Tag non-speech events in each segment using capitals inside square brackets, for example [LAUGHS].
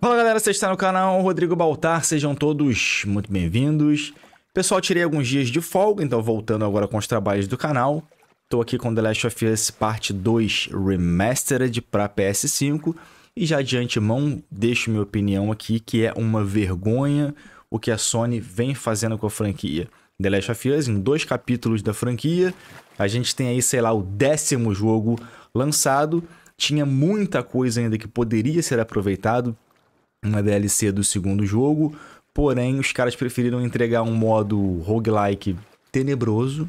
Fala galera, você está no canal Rodrigo Baltar, sejam todos muito bem-vindos. Pessoal, tirei alguns dias de folga, então voltando agora com os trabalhos do canal. Estou aqui com The Last of Us Part 2 Remastered para PS5 e já de antemão deixo minha opinião aqui que é uma vergonha o que a Sony vem fazendo com a franquia. The Last of Us, em dois capítulos da franquia, a gente tem aí, sei lá, o décimo jogo lançado, tinha muita coisa ainda que poderia ser aproveitado, uma DLC do segundo jogo, porém os caras preferiram entregar um modo roguelike tenebroso,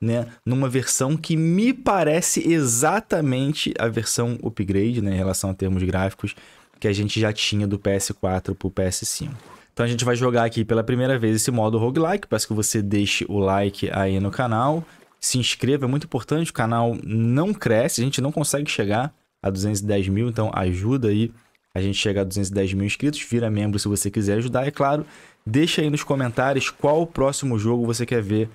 né, numa versão que me parece exatamente a versão upgrade, né, em relação a termos gráficos, que a gente já tinha do PS4 pro PS5. Então a gente vai jogar aqui pela primeira vez esse modo roguelike, peço que você deixe o like aí no canal, se inscreva, é muito importante, o canal não cresce, a gente não consegue chegar a 210 mil, então ajuda aí a gente chega a 210 mil inscritos, vira membro se você quiser ajudar. É claro, deixa aí nos comentários qual o próximo jogo você quer ver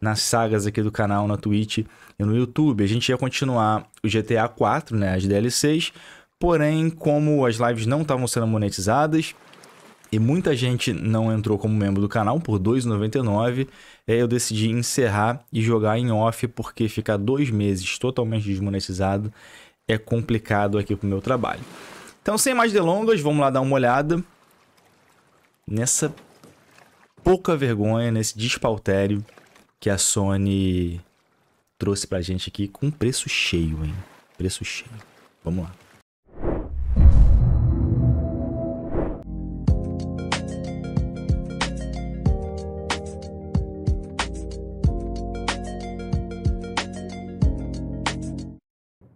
nas sagas aqui do canal, na Twitch e no YouTube. A gente ia continuar o GTA 4, né, as DLCs, porém, como as lives não estavam sendo monetizadas e muita gente não entrou como membro do canal por R$ 2,99, é, eu decidi encerrar e jogar em off, porque ficar dois meses totalmente desmonetizado é complicado aqui pro meu trabalho. Então, sem mais delongas, vamos lá dar uma olhada nessa pouca vergonha, nesse despautério que a Sony trouxe pra gente aqui com preço cheio, hein? Preço cheio. Vamos lá.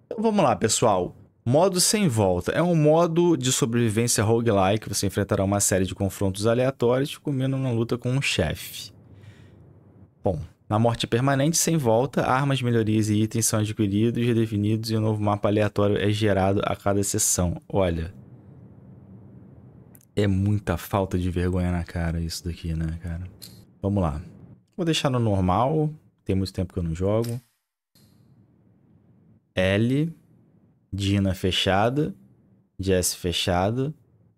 Então, vamos lá, pessoal. Modo sem volta é um modo de sobrevivência roguelike. Você enfrentará uma série de confrontos aleatórios, comendo uma luta com um chefe. Bom, na morte permanente sem volta, armas, melhorias e itens são adquiridos, redefinidos e um novo mapa aleatório é gerado a cada sessão. Olha, é muita falta de vergonha na cara isso daqui, né, cara? Vamos lá. Vou deixar no normal. Tem muito tempo que eu não jogo. L Dina fechado. Jess fechado.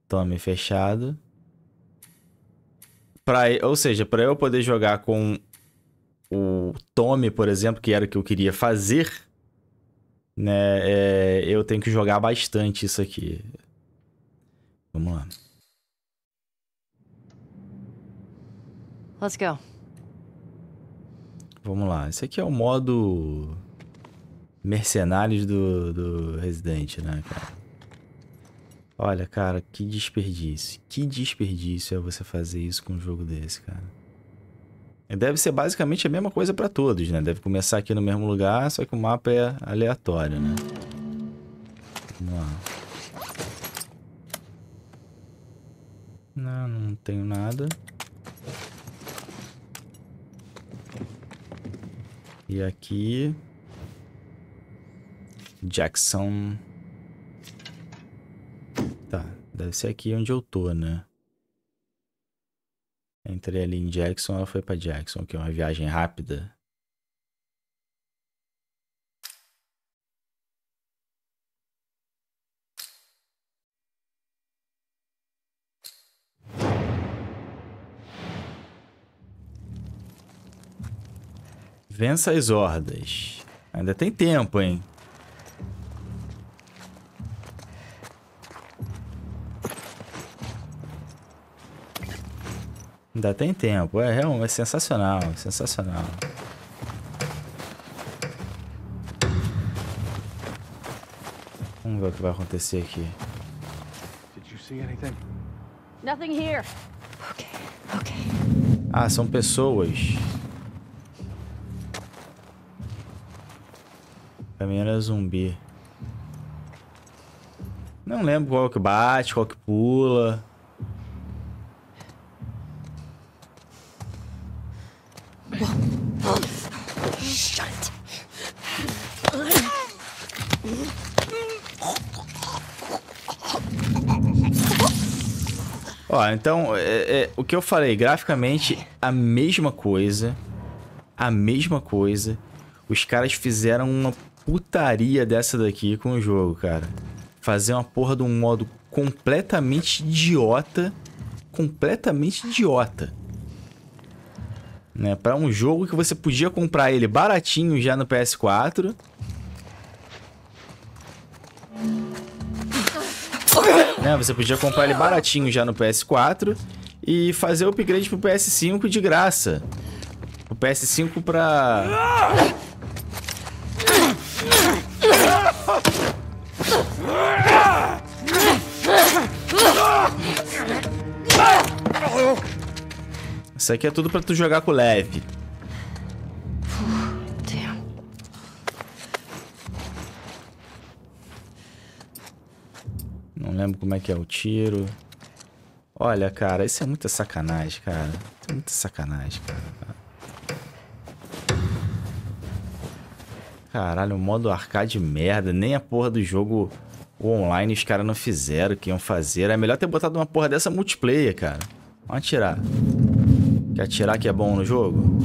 Tommy fechado. Pra, ou seja, para eu poder jogar com o Tommy, por exemplo, que era o que eu queria fazer, né? É, eu tenho que jogar bastante isso aqui. Vamos lá. Let's go. Vamos lá. Esse aqui é o modo mercenários do, do Resident, né, cara? Olha, cara, que desperdício. Que desperdício é você fazer isso com um jogo desse, cara. Deve ser basicamente a mesma coisa para todos, né? Deve começar aqui no mesmo lugar, só que o mapa é aleatório, né? Vamos lá. Não, não tenho nada. E aqui... Jackson. Tá, deve ser aqui onde eu tô, né? Entrei ali em Jackson, ela foi pra Jackson, que é uma viagem rápida. Vença as hordas. Ainda tem tempo, hein? Ainda tem tempo. É realmente é, é sensacional, é sensacional. Vamos ver o que vai acontecer aqui. Ah, são pessoas. Pra mim era zumbi. Não lembro qual que bate, qual que pula. Ó, então, é, é, o que eu falei, graficamente, a mesma coisa. A mesma coisa. Os caras fizeram uma putaria dessa daqui com o jogo, cara. Fazer uma porra de um modo completamente idiota. Completamente idiota. Né? Pra um jogo que você podia comprar ele baratinho já no PS4. Não, Você podia comprar ele baratinho já no PS4 e fazer o upgrade pro PS5 de graça. O PS5 pra... Isso aqui é tudo pra tu jogar com leve. lembro como é que é o tiro. Olha, cara, isso é muita sacanagem, cara. É muita sacanagem, cara. Caralho, o modo arcade merda. Nem a porra do jogo online os caras não fizeram, que iam fazer. É melhor ter botado uma porra dessa multiplayer, cara. Vamos atirar. Quer atirar que é bom no jogo?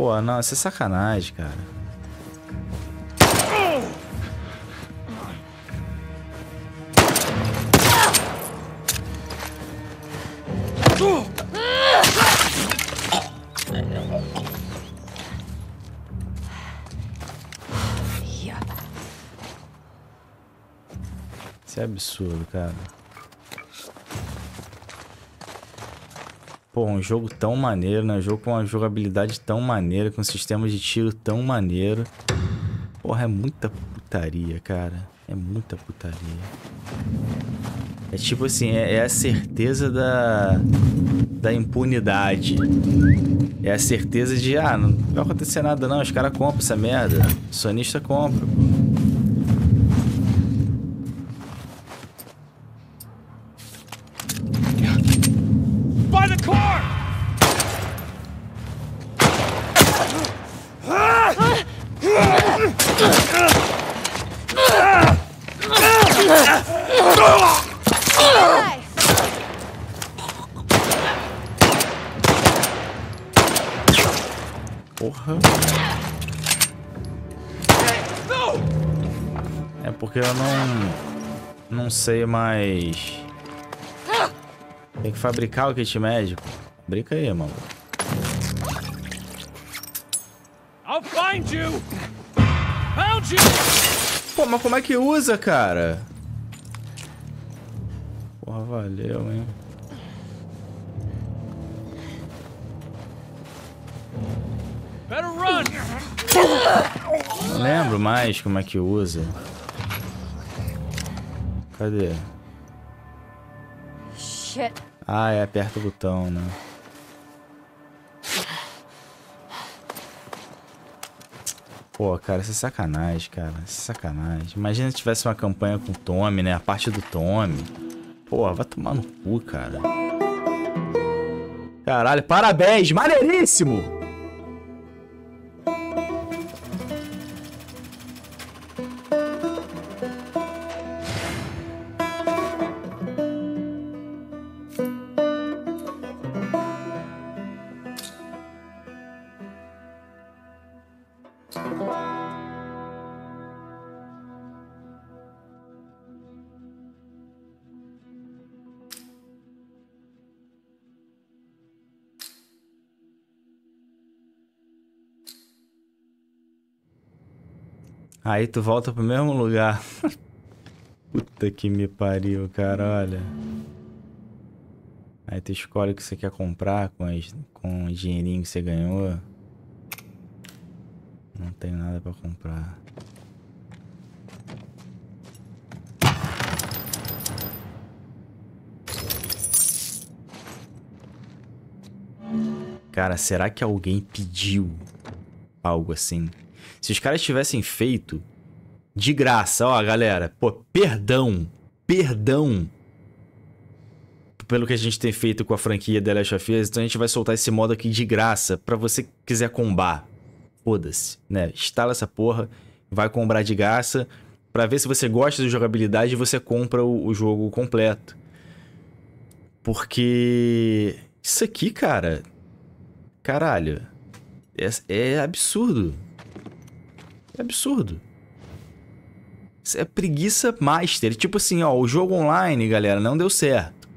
Pô, não, isso é sacanagem, cara. Isso é absurdo, cara. porra, um jogo tão maneiro, né? Um jogo com uma jogabilidade tão maneira, com um sistema de tiro tão maneiro. Porra, é muita putaria, cara. É muita putaria. É tipo assim, é, é a certeza da, da impunidade. É a certeza de, ah, não vai acontecer nada não, os caras compram essa merda. O sonista compra, pô. Porra. É porque eu não... Não sei mais... Tem que fabricar o kit médico. Brinca aí, mano. I'll find you. Found you. Pô, mas como é que usa, cara? Porra, valeu, hein? Não lembro mais como é que usa. Cadê? Ah, é, aperta o botão, né? Pô, cara, isso é sacanagem, cara. Isso é sacanagem. Imagina se tivesse uma campanha com o Tommy, né? A parte do Tommy. Pô, vai tomar no cu, cara. Caralho, parabéns! Maneiríssimo! Aí tu volta pro mesmo lugar. [LAUGHS] Puta que me pariu, cara, olha. Aí tu escolhe o que você quer comprar com, as, com o dinheirinho que você ganhou. Não tem nada pra comprar. Cara, será que alguém pediu algo assim? Se os caras tivessem feito de graça, ó, galera, pô, perdão, perdão pelo que a gente tem feito com a franquia The Last of Us, então a gente vai soltar esse modo aqui de graça para você que quiser combar. Foda-se, né? Instala essa porra, vai comprar de graça para ver se você gosta de jogabilidade e você compra o, o jogo completo. Porque isso aqui, cara, caralho, é, é absurdo. É absurdo. Isso é preguiça master. Tipo assim, ó, o jogo online, galera, não deu certo.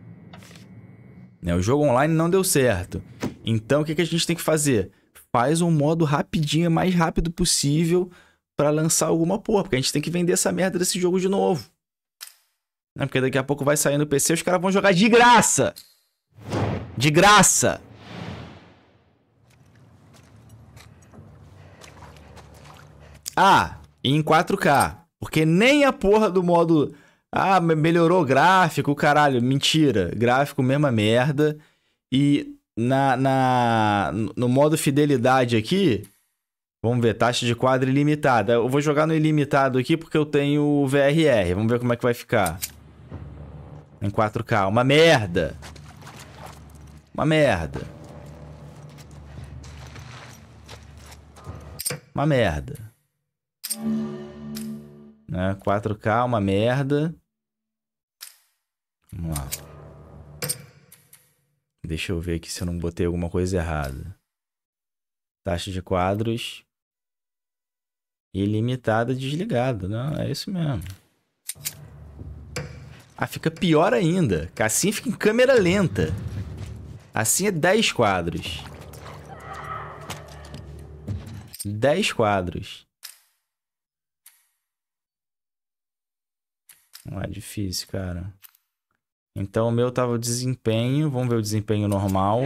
Né? O jogo online não deu certo. Então, o que, que a gente tem que fazer? Faz um modo rapidinho, mais rápido possível para lançar alguma porra, porque a gente tem que vender essa merda desse jogo de novo. Né? Porque daqui a pouco vai sair no PC, os caras vão jogar de graça. De graça. Ah, em 4K. Porque nem a porra do modo. Ah, melhorou o gráfico, caralho. Mentira. Gráfico, mesma merda. E na, na no modo fidelidade aqui. Vamos ver, taxa de quadro ilimitada. Eu vou jogar no ilimitado aqui porque eu tenho o VRR. Vamos ver como é que vai ficar. Em 4K. Uma merda. Uma merda. Uma merda. Né? 4K, uma merda. Vamos lá. Deixa eu ver aqui se eu não botei alguma coisa errada. Taxa de quadros. Ilimitada desligada. Não, é isso mesmo. Ah, fica pior ainda. Assim fica em câmera lenta. Assim é 10 quadros. 10 quadros. é difícil, cara. Então o meu tava tá o desempenho. Vamos ver o desempenho normal.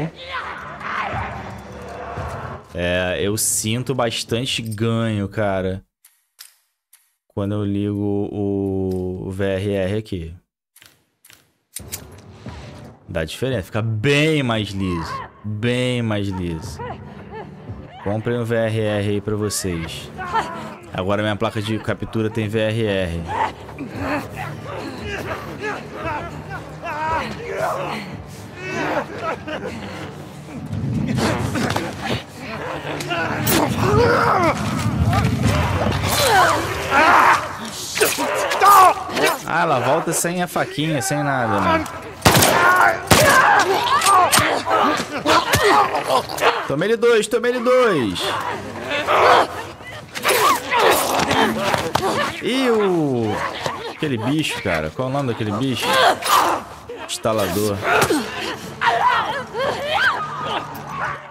É, eu sinto bastante ganho, cara. Quando eu ligo o VRR aqui. Dá diferença. Fica bem mais liso. Bem mais liso. Comprem um VRR aí pra vocês. Agora minha placa de captura tem VRR. Ah, ela volta sem a faquinha, sem nada, né? Tomei ele dois, tomei ele dois. E o... Aquele bicho, cara. Qual o nome daquele bicho? Instalador.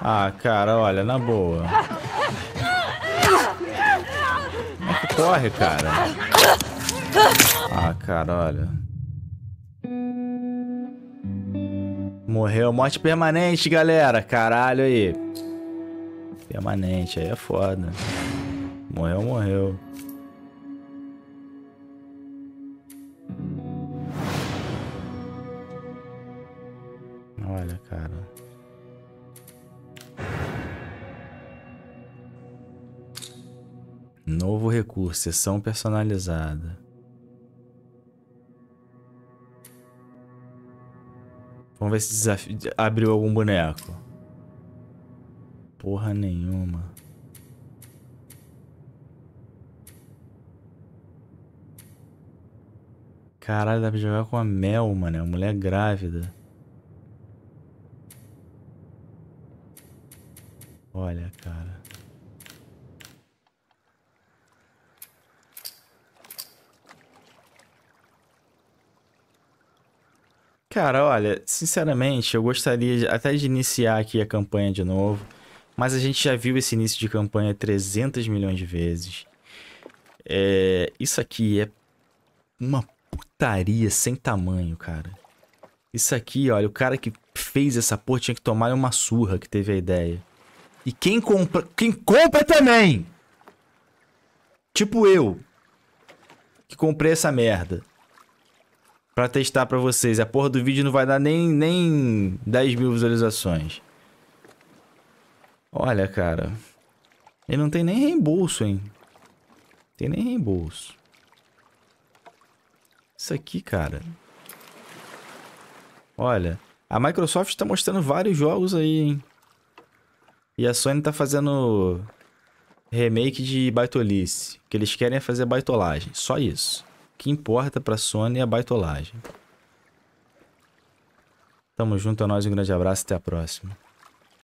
Ah, cara, olha, na boa. Como é que corre, cara? Ah, cara, olha. Morreu. Morte permanente, galera. Caralho aí. Permanente, aí é foda. Morreu, morreu. batalha, cara. Novo recurso, sessão personalizada. Vamos ver se desafio... abriu algum boneco. Porra nenhuma. Caralho, dá pra jogar com a Mel, mano. É uma mulher grávida. Olha, cara. Cara, olha, sinceramente, eu gostaria até de iniciar aqui a campanha de novo, mas a gente já viu esse início de campanha 300 milhões de vezes. É, isso aqui é uma putaria sem tamanho, cara. Isso aqui, olha, o cara que fez essa porra tinha que tomar uma surra que teve a ideia. E quem compra, quem compra também. Tipo eu, que comprei essa merda para testar para vocês. A porra do vídeo não vai dar nem, nem 10 mil visualizações. Olha, cara. Ele não tem nem reembolso, hein? Tem nem reembolso. Isso aqui, cara. Olha, a Microsoft está mostrando vários jogos aí, hein? E a Sony tá fazendo remake de baitolice. O que eles querem é fazer baitolagem. Só isso. O que importa pra Sony é a baitolagem. Tamo junto, é nóis, um grande abraço e até a próxima.